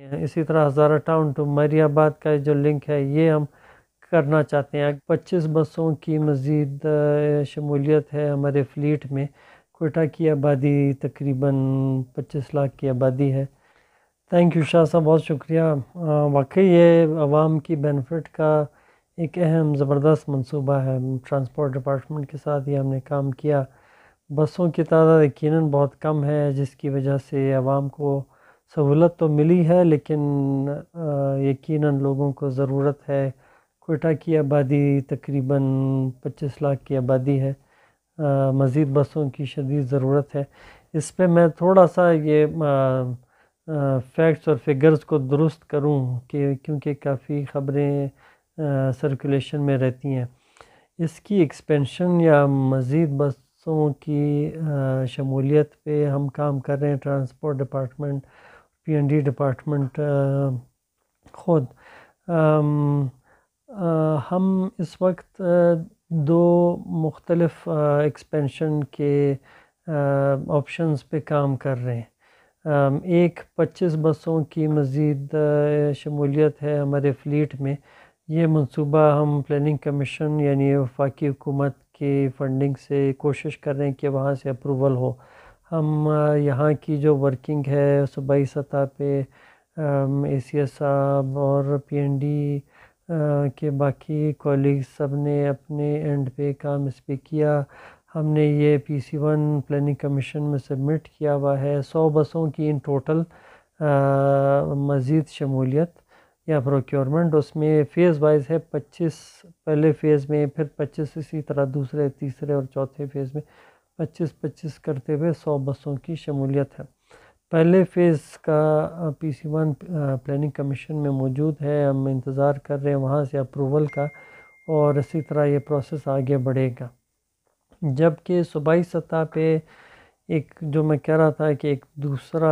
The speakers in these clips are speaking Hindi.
हैं इसी तरह हज़ारा टाउन टू मरियाबाद का जो लिंक है ये हम करना चाहते हैं पच्चीस बसों की मज़ीद शमूलियत है हमारे फ्लीट में कोटा की आबादी तकरीबन पच्चीस लाख की आबादी है थैंक यू शाह साहब बहुत शुक्रिया वाकई ये आवाम की बेनिफिट का एक अहम ज़बरदस्त मनसूबा है ट्रांसपोर्ट डिपार्टमेंट के साथ ही हमने काम किया बसों की तादाद यकीन बहुत कम है जिसकी वजह से आवाम को सहूलत तो मिली है लेकिन यकीनन लोगों को ज़रूरत है कोटा की आबादी तकरीबन 25 लाख की आबादी है मज़ीद बसों की शदीद ज़रूरत है इस पर मैं थोड़ा सा ये फैक्ट्स और फिगर्स को दुरुस्त करूँ कि क्योंकि काफ़ी ख़बरें सर्कुलेशन में रहती हैं इसकी एक्सपेंशन या मज़ीद बसों की शमूलियत पे हम काम कर रहे हैं transport department P N D department ख़ुद हम इस वक्त uh, दो मुख्तलफ़ एक्सपेंशन uh, के ऑप्शंस uh, पे काम कर रहे हैं um, एक पच्चीस बसों की मज़ीद शमूलियत है हमारे फ्लीट में ये मनसूबा हम प्लानिंग कमीशन यानी वफाकी हुकूमत की फ़ंडिंग से कोशिश कर रहे हैं कि वहाँ से अप्रूवल हो हम यहाँ की जो वर्किंग है सूबाई सतह पे ए सी एस साहब और पी एन डी के बाकी कॉलिग सब ने अपने एंड पे काम इस पर किया हमने ये P C one planning commission में सबमिट किया हुआ है सौ बसों की इन टोटल मज़ीद शमूलियत या प्रोक्योरमेंट उसमें फ़ेज़ वाइज है पच्चीस पहले फ़ेज़ में फिर पच्चीस इसी तरह दूसरे तीसरे और चौथे फ़ेज़ में पच्चीस पच्चीस करते हुए सौ बसों की शमूलियत है पहले फ़ेज़ का P C one planning commission में मौजूद है हम इंतज़ार कर रहे हैं वहाँ से अप्रूवल का और इसी तरह ये प्रोसेस आगे बढ़ेगा जबकि सूबाई सतह पे एक जो मैं कह रहा था कि एक दूसरा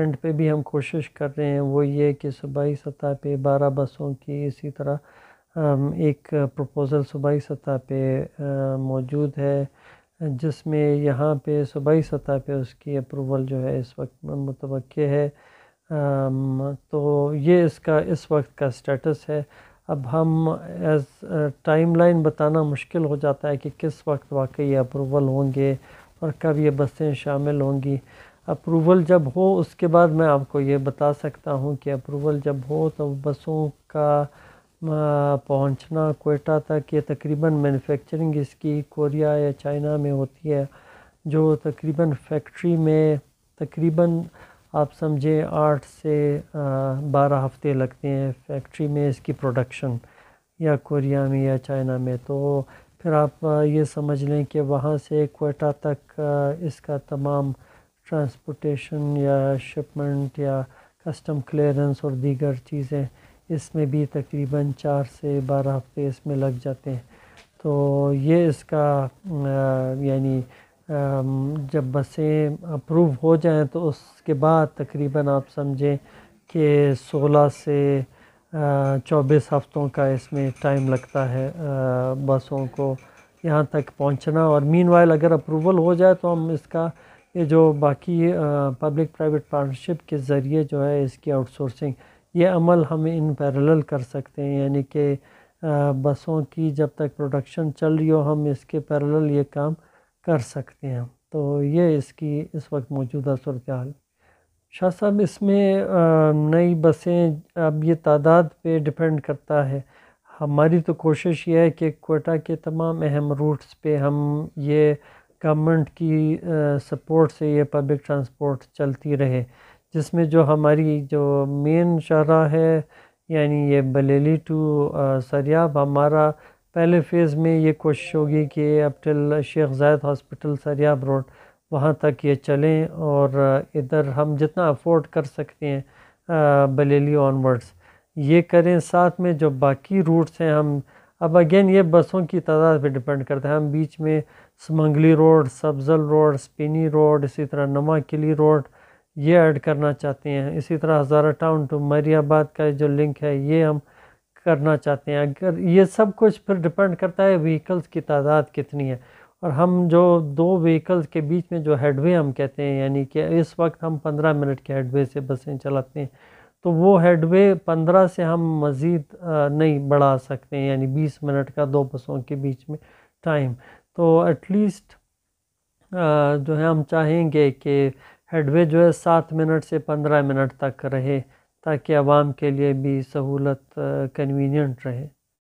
एंड पे भी हम कोशिश कर रहे हैं वो ये कि सूबाई सतह पे बारह बसों की इसी तरह एक प्रपोज़ल सूबाई सतह पे मौजूद है जिसमें यहाँ पे सूबाई सतह पे उसकी अप्रूवल जो है इस वक्त मुतव है तो ये इसका इस वक्त का स्टेटस है अब हम एज टाइमलाइन बताना मुश्किल हो जाता है कि किस वक्त वाकई ये अप्रूवल होंगे और कब ये बसें शामिल होंगी अप्रूवल जब हो उसके बाद मैं आपको ये बता सकता हूँ कि अप्रूवल जब हो तो बसों का पहुंचना कोयटा तक ये तकरीबन मैन्युफैक्चरिंग इसकी कोरिया या चाइना में होती है जो तकरीबन फैक्ट्री में तकरीबन आप समझें आठ से बारह हफ्ते लगते हैं फैक्ट्री में इसकी प्रोडक्शन या कोरिया में या चाइना में तो फिर आप ये समझ लें कि वहाँ से कोयटा तक इसका तमाम ट्रांसपोर्टेशन या शिपमेंट या कस्टम क्लियरेंस और दीगर चीज़ें इसमें भी तकरीबन चार से बारह हफ्ते इसमें लग जाते हैं तो ये इसका यानी जब बसें अप्रूव हो जाएं तो उसके बाद तकरीबन आप समझें कि 16 से चौबीस हफ्तों का इसमें टाइम लगता है बसों को यहाँ तक पहुँचना और मीन अगर अप्रूवल हो जाए तो हम इसका ये जो बाकी पब्लिक प्राइवेट पार्टनरशिप के ज़रिए जो है इसकी आउटसोर्सिंग ये अमल हम इन पैरल कर सकते हैं यानी कि बसों की जब तक प्रोडक्शन चल रही हो हम इसके पैरल ये काम कर सकते हैं तो ये इसकी इस वक्त मौजूदा सूरत हाल शाह साहब इसमें नई बसें अब ये तादाद पे डिपेंड करता है हमारी तो कोशिश ये है कि कोटा के तमाम अहम रूट्स पे हम ये गवर्नमेंट की सपोर्ट से ये पब्लिक ट्रांसपोर्ट चलती रहे जिसमें जो हमारी जो मेन शराह है यानी ये बलेली टू सरियाब हमारा पहले फ़ेज़ में ये कोशिश होगी कि अब टिल शेख जायद हॉस्पिटल सरियाब रोड वहाँ तक ये चलें और इधर हम जितना अफोर्ड कर सकते हैं बलेली ऑनवर्ड्स ये करें साथ में जो बाकी रूट्स हैं हम अब अगेन ये बसों की तादाद पे डिपेंड करते हैं हम बीच में Samungli road Sabzal road Spini road इसी तरह नमा किली रोड ये ऐड करना चाहते हैं इसी तरह हज़ारा टाउन टू मरियाबाद का जो लिंक है ये हम करना चाहते हैं अगर ये सब कुछ फिर डिपेंड करता है व्हीकल्स की तादाद कितनी है और हम जो दो व्हीकल्स के बीच में जो हेडवे हम कहते हैं यानी कि इस वक्त हम पंद्रह मिनट के हेडवे से बसें चलाते हैं तो वो हेडवे पंद्रह से हम मज़ीद नहीं बढ़ा सकते हैं यानी बीस मिनट का दो बसों के बीच में टाइम तो एटलीस्ट जो है हम चाहेंगे कि हेडवे जो है सात मिनट से पंद्रह मिनट तक रहे ताकि आवाम के लिए भी सहूलत कन्वीनियंट रहे